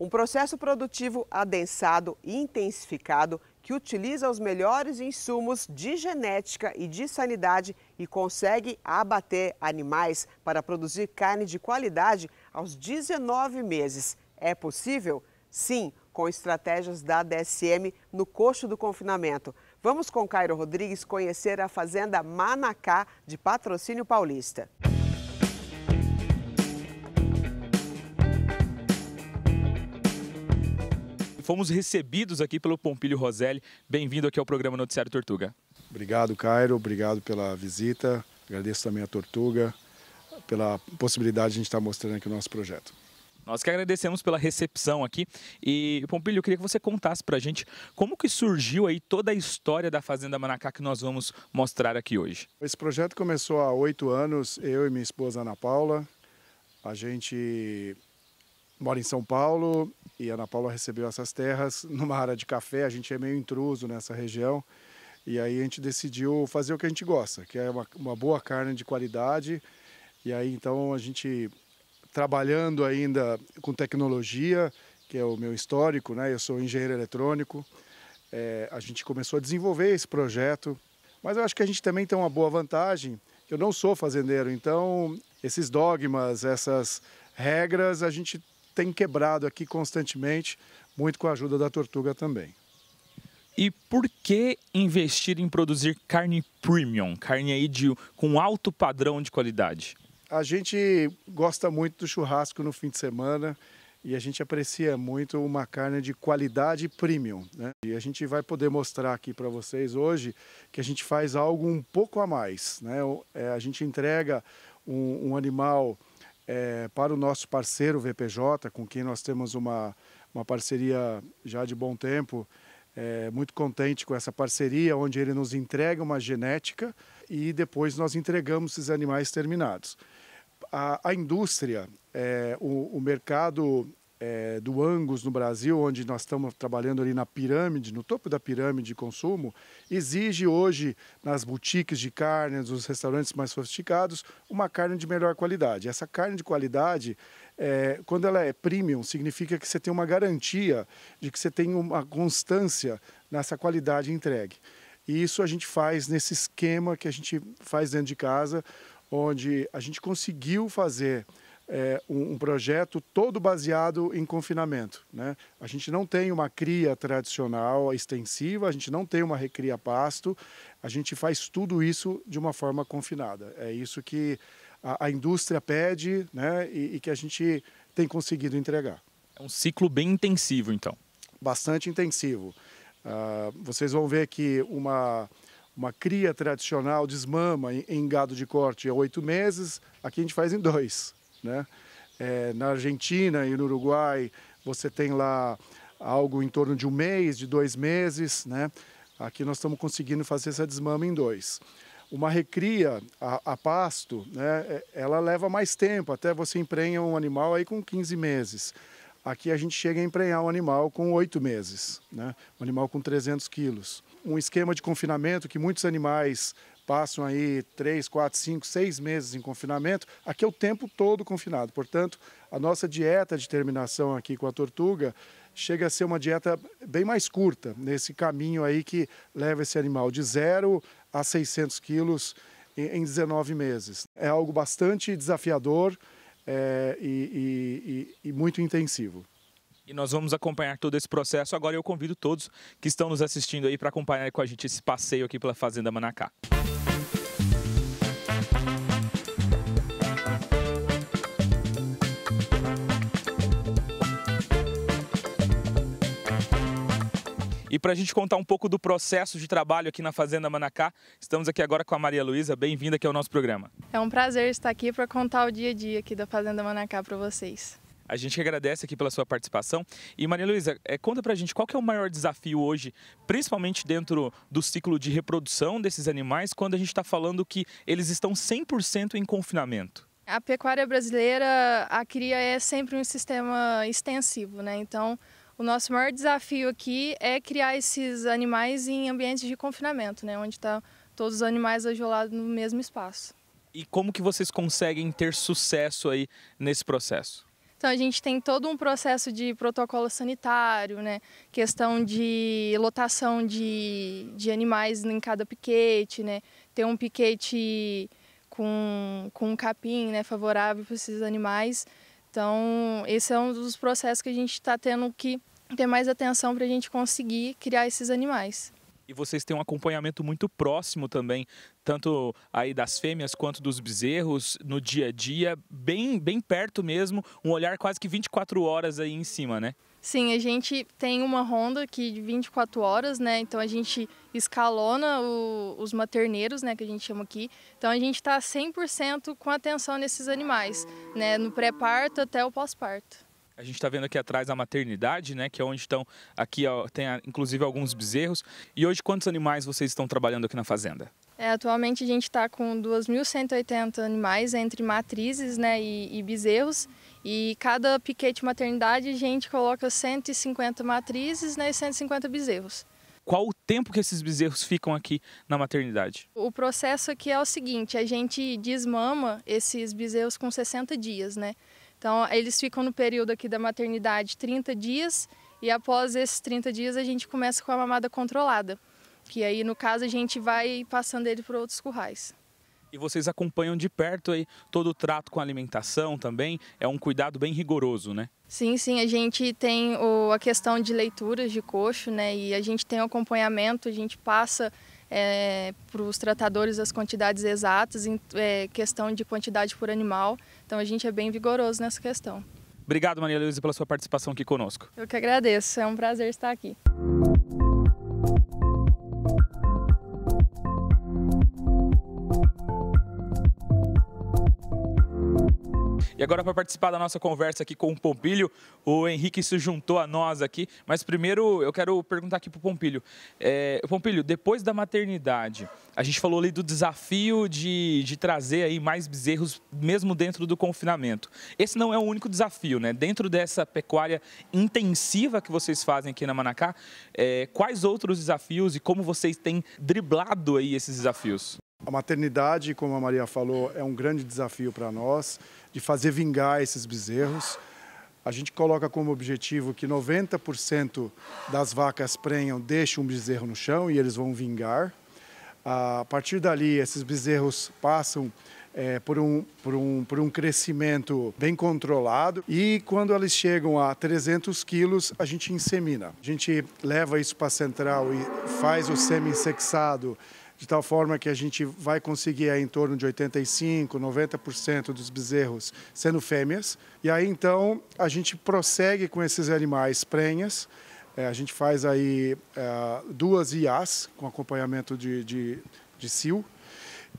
Um processo produtivo adensado e intensificado que utiliza os melhores insumos de genética e de sanidade e consegue abater animais para produzir carne de qualidade aos 19 meses. É possível? Sim, com estratégias da DSM no coxo do confinamento. Vamos com Cairo Rodrigues conhecer a fazenda Manacá de Patrocínio Paulista. fomos recebidos aqui pelo Pompílio Roselli. Bem-vindo aqui ao programa Noticiário Tortuga. Obrigado, Cairo. Obrigado pela visita. Agradeço também a Tortuga pela possibilidade de a gente estar mostrando aqui o nosso projeto. Nós que agradecemos pela recepção aqui. E, Pompílio, eu queria que você contasse para a gente como que surgiu aí toda a história da Fazenda Manacá que nós vamos mostrar aqui hoje. Esse projeto começou há oito anos, eu e minha esposa Ana Paula. A gente mora em São Paulo e Ana Paula recebeu essas terras numa área de café. A gente é meio intruso nessa região. E aí a gente decidiu fazer o que a gente gosta, que é uma, uma boa carne de qualidade. E aí então a gente trabalhando ainda com tecnologia, que é o meu histórico, né? Eu sou engenheiro eletrônico. É, a gente começou a desenvolver esse projeto, mas eu acho que a gente também tem uma boa vantagem. Eu não sou fazendeiro, então esses dogmas, essas regras, a gente tem quebrado aqui constantemente, muito com a ajuda da Tortuga também. E por que investir em produzir carne premium, carne aí de, com alto padrão de qualidade? A gente gosta muito do churrasco no fim de semana e a gente aprecia muito uma carne de qualidade premium. Né? E a gente vai poder mostrar aqui para vocês hoje que a gente faz algo um pouco a mais. Né? É, a gente entrega um, um animal é, para o nosso parceiro VPJ, com quem nós temos uma, uma parceria já de bom tempo, é, muito contente com essa parceria, onde ele nos entrega uma genética e depois nós entregamos esses animais terminados. A, a indústria, é, o, o mercado é, do Angus no Brasil, onde nós estamos trabalhando ali na pirâmide, no topo da pirâmide de consumo, exige hoje nas boutiques de carne, nos restaurantes mais sofisticados, uma carne de melhor qualidade. Essa carne de qualidade, é, quando ela é premium, significa que você tem uma garantia de que você tem uma constância nessa qualidade entregue. E isso a gente faz nesse esquema que a gente faz dentro de casa, onde a gente conseguiu fazer é, um, um, projeto todo baseado em confinamento. Né? A gente não tem uma cria tradicional extensiva, a gente não tem uma recria pasto, a gente faz tudo isso de uma forma confinada. É isso que a, a indústria pede né? E, e que a gente tem conseguido entregar. É um ciclo bem intensivo, então. Bastante intensivo. Uh, vocês vão ver que uma, uma cria tradicional desmama em, em gado de corte é oito meses, aqui a gente faz em dois. Né? É, na Argentina e no Uruguai, você tem lá algo em torno de um mês, de dois meses. Né? Aqui nós estamos conseguindo fazer essa desmama em dois. Uma recria a, a pasto, né, é, ela leva mais tempo, até você emprenha um animal aí com 15 meses. Aqui a gente chega a emprenhar um animal com oito meses, né? um animal com 300 quilos. Um esquema de confinamento que muitos animais passam aí três, quatro, cinco, seis meses em confinamento, aqui é o tempo todo confinado. Portanto, a nossa dieta de terminação aqui com a tortuga chega a ser uma dieta bem mais curta, nesse caminho aí que leva esse animal de zero a 600 quilos em 19 meses. É algo bastante desafiador é, e, e, e muito intensivo. E nós vamos acompanhar todo esse processo. Agora eu convido todos que estão nos assistindo aí para acompanhar com a gente esse passeio aqui pela Fazenda Manacá. E para a gente contar um pouco do processo de trabalho aqui na Fazenda Manacá, estamos aqui agora com a Maria Luísa. Bem-vinda aqui ao nosso programa. É um prazer estar aqui para contar o dia a dia aqui da Fazenda Manacá para vocês. A gente agradece aqui pela sua participação. E Maria Luísa, conta é, conta pra gente qual é o maior desafio hoje, principalmente dentro do ciclo de reprodução desses animais, quando a gente está falando que eles estão 100% em confinamento. A pecuária brasileira, a cria é sempre um sistema extensivo, né? Então, o nosso maior desafio aqui é criar esses animais em ambientes de confinamento, né, onde estão tá todos os animais agiolados no mesmo espaço. E como que vocês conseguem ter sucesso aí nesse processo? Então a gente tem todo um processo de protocolo sanitário, né? questão de lotação de, de animais em cada piquete, né? ter um piquete com, com um capim né? favorável para esses animais. Então, esse é um dos processos que a gente está tendo que ter mais atenção para a gente conseguir criar esses animais. E vocês têm um acompanhamento muito próximo também, tanto aí das fêmeas quanto dos bezerros, no dia a dia, bem, bem perto mesmo, um olhar quase que 24 horas aí em cima, né? Sim, a gente tem uma ronda aqui de 24 horas, né? Então a gente escalona o, os materneiros, né, que a gente chama aqui. Então a gente está 100% com atenção nesses animais, né, no pré-parto até o pós-parto. A gente está vendo aqui atrás a maternidade, né, que é onde estão aqui, ó, tem ah, inclusive alguns bezerros. E hoje quantos animais vocês estão trabalhando aqui na fazenda? É, atualmente a gente está com 2.180 animais entre matrizes né, e, e bezerros e cada piquete maternidade a gente coloca 150 matrizes né, e 150 bezerros. Qual o tempo que esses bezerros ficam aqui na maternidade? O processo aqui é o seguinte, a gente desmama esses bezerros com 60 dias, né? Então, eles ficam no período aqui da maternidade 30 dias e após esses 30 dias a gente começa com a mamada controlada, que aí no caso a gente vai passando ele para outros currais. E vocês acompanham de perto aí todo o trato com alimentação também, é um cuidado bem rigoroso, né? Sim, sim, a gente tem o, a questão de leituras de coxo, né? E a gente tem o acompanhamento, a gente passa é, para os tratadores as quantidades exatas, em é, questão de quantidade por animal. Então a gente é bem vigoroso nessa questão. Obrigado, Maria Luísa, pela sua participação aqui conosco. Eu que agradeço, é um prazer estar aqui. E agora, para participar da nossa conversa aqui com o Pompilho, o Henrique se juntou a nós aqui. Mas primeiro eu quero perguntar aqui para o Pompilho. É, Pompilho, depois da maternidade, a gente falou ali do desafio de, de trazer aí mais bezerros, mesmo dentro do confinamento. Esse não é o único desafio, né? Dentro dessa pecuária intensiva que vocês fazem aqui na Manacá, é, quais outros desafios e como vocês têm driblado aí esses desafios? A maternidade, como a Maria falou, é um grande desafio para nós de fazer vingar esses bezerros. A gente coloca como objetivo que 90% das vacas prenham, deixem um bezerro no chão e eles vão vingar. A partir dali, esses bezerros passam é, por, um, por, um, por um crescimento bem controlado. E quando eles chegam a 300 quilos, a gente insemina. A gente leva isso para a central e faz o semi sexado de tal forma que a gente vai conseguir aí, em torno de 85%, 90% dos bezerros sendo fêmeas. E aí então a gente prossegue com esses animais prenhas. É, a gente faz aí é, duas IAs com acompanhamento de, de, de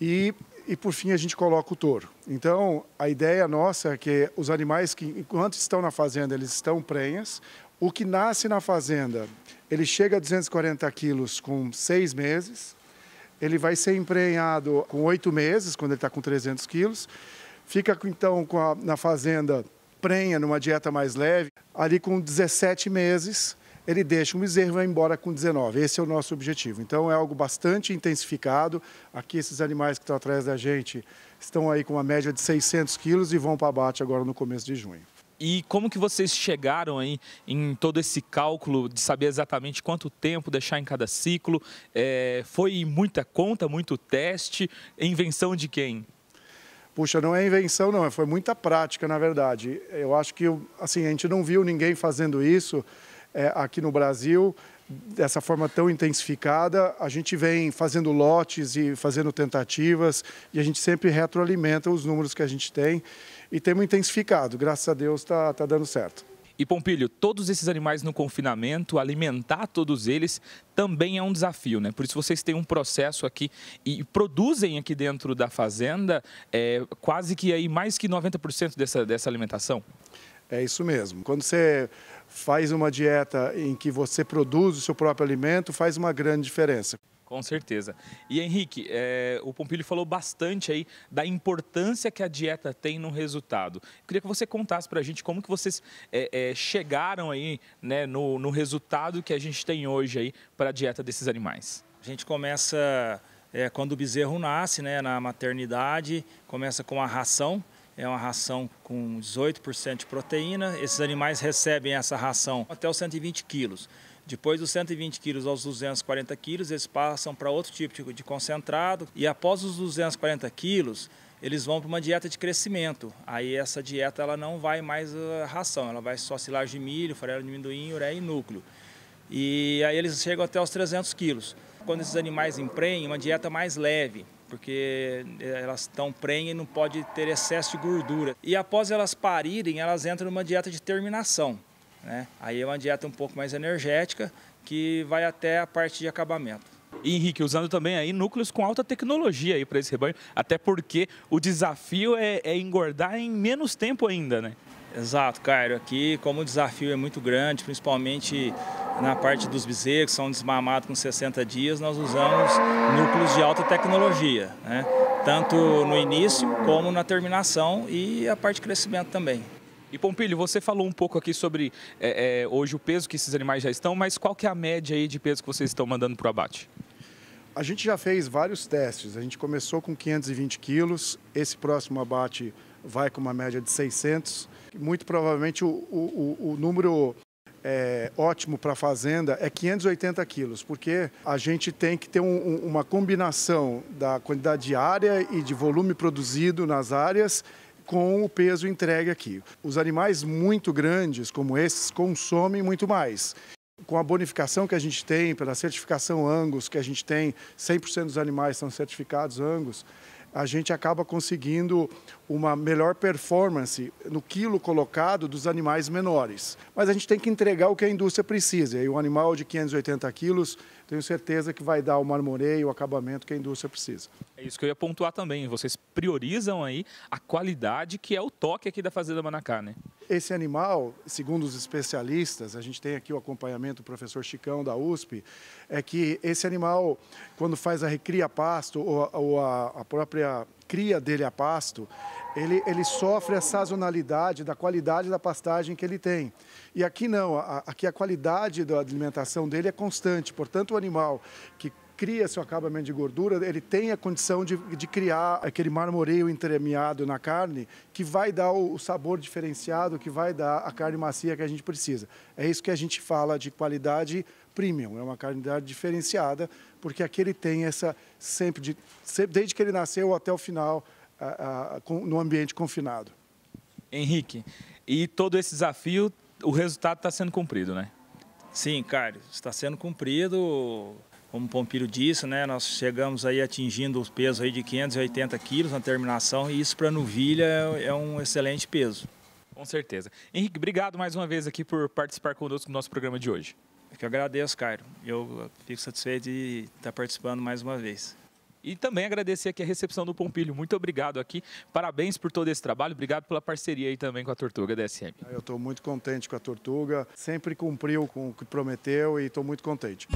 E e por fim a gente coloca o touro. Então, a ideia nossa é que os animais que enquanto estão na fazenda, eles estão prenhas. O que nasce na fazenda, ele chega a 240 quilos com seis meses. Ele vai ser emprenhado com oito meses, quando ele está com 300 quilos. Fica então a, na fazenda prenha, numa dieta mais leve. Ali com 17 meses, ele deixa um bezerro e vai embora com 19. Esse é o nosso objetivo. Então é algo bastante intensificado. Aqui esses animais que estão atrás da gente estão aí com uma média de 600 quilos e vão para abate agora no começo de junho. E como que vocês chegaram aí em todo esse cálculo de saber exatamente quanto tempo deixar em cada ciclo? É, foi muita conta, muito teste, invenção de quem? Puxa, não é invenção não, é, foi muita prática na verdade. Eu acho que assim a gente não viu ninguém fazendo isso é, aqui no Brasil dessa forma tão intensificada. A gente vem fazendo lotes e fazendo tentativas e a gente sempre retroalimenta os números que a gente tem e temos intensificado. Graças a Deus está tá dando certo. E Pompilho, todos esses animais no confinamento, alimentar todos eles também é um desafio, né? Por isso vocês têm um processo aqui e produzem aqui dentro da fazenda é, quase que aí mais que 90% dessa, dessa alimentação. É isso mesmo. Quando você faz uma dieta em que você produz o seu próprio alimento, faz uma grande diferença. Com certeza. E Henrique, é, o Pompilho falou bastante aí da importância que a dieta tem no resultado. Eu queria que você contasse para a gente como que vocês é, é, chegaram aí né, no, no, resultado que a gente tem hoje aí para a dieta desses animais. A gente começa é, quando o bezerro nasce, né, na maternidade, começa com a ração é uma ração com 18% de proteína. Esses animais recebem essa ração até os 120 quilos. Depois dos 120 quilos aos 240 quilos, eles passam para outro tipo de concentrado. E após os 240 quilos, eles vão para uma dieta de crescimento. Aí essa dieta ela não vai mais a ah, ração, ela vai só silagem de milho, farelo de amendoim, ureia e núcleo. E aí eles chegam até os 300 quilos. Quando esses animais empreem uma dieta mais leve, porque elas estão prenhem e não pode ter excesso de gordura. E após elas parirem, elas entram numa dieta de terminação. Né? Aí é uma dieta um pouco mais energética, que vai até a parte de acabamento. E Henrique, usando também aí núcleos com alta tecnologia aí para esse rebanho, até porque o desafio é, é, engordar em menos tempo ainda, né? Exato, Cairo. Aqui, como o desafio é muito grande, principalmente na parte dos bezerros, que são desmamados com 60 dias, nós usamos núcleos de alta tecnologia, né? tanto no início como na terminação e a parte de crescimento também. E Pompilho, você falou um pouco aqui sobre é, é, hoje o peso que esses animais já estão, mas qual que é a média aí de peso que vocês estão mandando para o abate? A gente já fez vários testes. A gente começou com 520 quilos. Esse próximo abate vai com uma média de 600 muito provavelmente o, o, o número é, ótimo para a fazenda é 580 quilos, porque a gente tem que ter um, uma combinação da quantidade de área e de volume produzido nas áreas com o peso entregue aqui. Os animais muito grandes, como esses, consomem muito mais. Com a bonificação que a gente tem, pela certificação Angus, que a gente tem, 100% dos animais são certificados Angus, a gente acaba conseguindo uma melhor performance no quilo colocado dos animais menores. Mas a gente tem que entregar o que a indústria precisa. E o um animal de 580 quilos tenho certeza que vai dar o marmoreio, o acabamento que a indústria precisa. É isso que eu ia pontuar também. Vocês priorizam aí a qualidade que é o toque aqui da Fazenda Manacá, né? Esse animal, segundo os especialistas, a gente tem aqui o acompanhamento do professor Chicão da USP, é que esse animal, quando faz a recria pasto ou, a, ou a, a própria cria dele a pasto, ele, ele sofre a sazonalidade da qualidade da pastagem que ele tem. E aqui não, a, aqui a qualidade da alimentação dele é constante, portanto o animal que cria seu acabamento de gordura, ele tem a condição de, de criar aquele marmoreio entremeado na carne que vai dar o, o, sabor diferenciado, que vai dar a carne macia que a gente precisa. É isso que a gente fala de qualidade premium, é uma qualidade diferenciada, porque aqui ele tem essa sempre, de, sempre desde que ele nasceu até o final, a, com, no ambiente confinado. Henrique, e todo esse desafio, o resultado está sendo cumprido, né? Sim, Cário, está sendo cumprido. Como o Pompírio disse, né, nós chegamos aí atingindo o peso aí de 580 quilos na terminação e isso para a novilha é um excelente peso. Com certeza. Henrique, obrigado mais uma vez aqui por participar conosco do nosso programa de hoje. Eu que agradeço, Cairo. Eu fico satisfeito de estar participando mais uma vez. E também agradecer aqui a recepção do Pompilho. Muito obrigado aqui. Parabéns por todo esse trabalho. Obrigado pela parceria aí também com a Tortuga DSM. Ah, eu estou muito contente com a Tortuga. Sempre cumpriu com o que prometeu e estou muito contente.